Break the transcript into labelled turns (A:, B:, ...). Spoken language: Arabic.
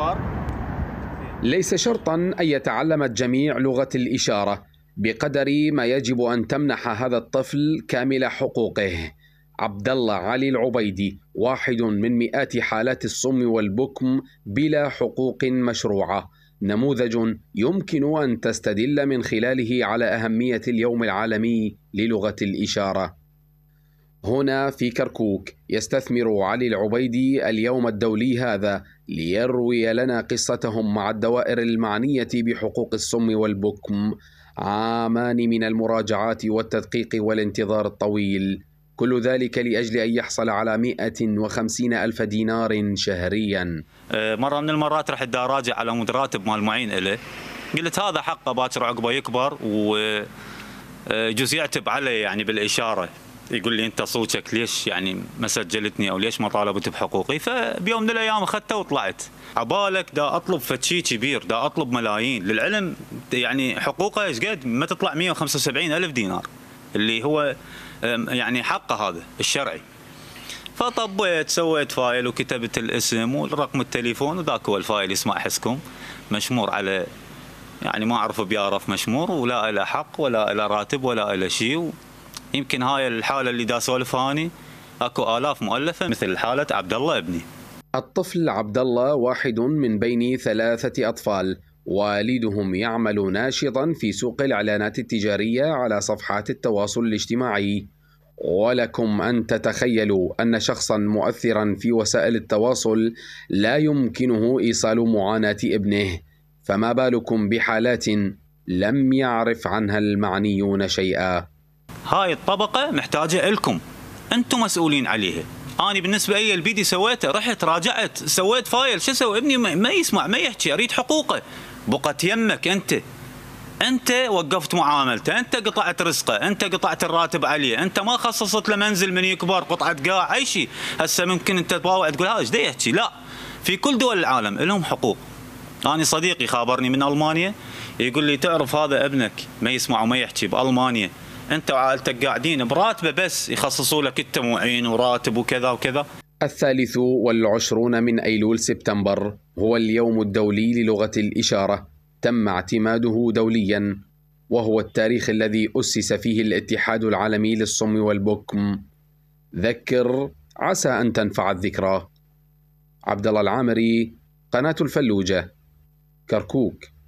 A: الاخبار
B: ليس شرطا أن يتعلم الجميع لغة الإشارة بقدر ما يجب أن تمنح هذا الطفل كامل حقوقه عبد الله علي العبيدي واحد من مئات حالات الصم والبكم بلا حقوق مشروعه نموذج يمكن ان تستدل من خلاله على اهميه اليوم العالمي للغه الاشاره هنا في كركوك يستثمر علي العبيدي اليوم الدولي هذا ليروي لنا قصتهم مع الدوائر المعنية بحقوق السم والبكم عامان من المراجعات والتدقيق والانتظار الطويل كل ذلك لأجل أن يحصل على 150 ألف دينار شهريا
A: آه، مرة من المرات رحت أراجع على مدراتب راتب مال معين إله قلت هذا حقه باكر عقبه يكبر و يعتب آه، عليه يعني بالإشارة يقول لي انت صوتك ليش يعني ما سجلتني او ليش ما طالبت بحقوقي فبيوم من الايام اخذته وطلعت عبالك دا اطلب فتشي كبير دا اطلب ملايين للعلم يعني حقوقه ايش قد ما تطلع 175 الف دينار اللي هو يعني حقه هذا الشرعي فطبيت سويت فايل وكتبت الاسم والرقم التليفون وذاك هو الفايل يسمع حسكم مشمور على يعني ما اعرف بيعرف مشمور ولا له حق ولا له راتب ولا له شيء يمكن هاي الحاله اللي دا اسولفها هاني اكو الاف مؤلفه مثل حاله عبد الله ابني
B: الطفل عبد الله واحد من بين ثلاثه اطفال والدهم يعمل ناشطا في سوق الاعلانات التجاريه على صفحات التواصل الاجتماعي ولكم ان تتخيلوا ان شخصا مؤثرا في وسائل التواصل لا يمكنه ايصال معاناه ابنه فما بالكم بحالات لم يعرف عنها المعنيون شيئا هاي الطبقه محتاجه الكم انتم مسؤولين عليها
A: انا بالنسبه لي البيدي سويته رحت راجعت سويت فايل شو اسوي ابني ما يسمع ما يحكي اريد حقوقه بقت يمك انت انت وقفت معاملته انت قطعت رزقه انت قطعت الراتب عليه انت ما خصصت له منزل من يكبر قطعه قاع اي شيء هسه ممكن انت تباوع تقول هذا ايش يحكي لا في كل دول العالم لهم حقوق أنا صديقي خابرني من ألمانيا يقول لي تعرف هذا ابنك ما يسمع وما يحكي بألمانيا انت وعائلتك قاعدين براتبه بس يخصصوا لك انت وراتب وكذا وكذا
B: الثالث والعشرون من أيلول سبتمبر هو اليوم الدولي للغة الإشارة تم اعتماده دوليا وهو التاريخ الذي أسس فيه الاتحاد العالمي للصم والبكم ذكر عسى أن تنفع الذكرى عبد الله العامري قناة الفلوجة كركوك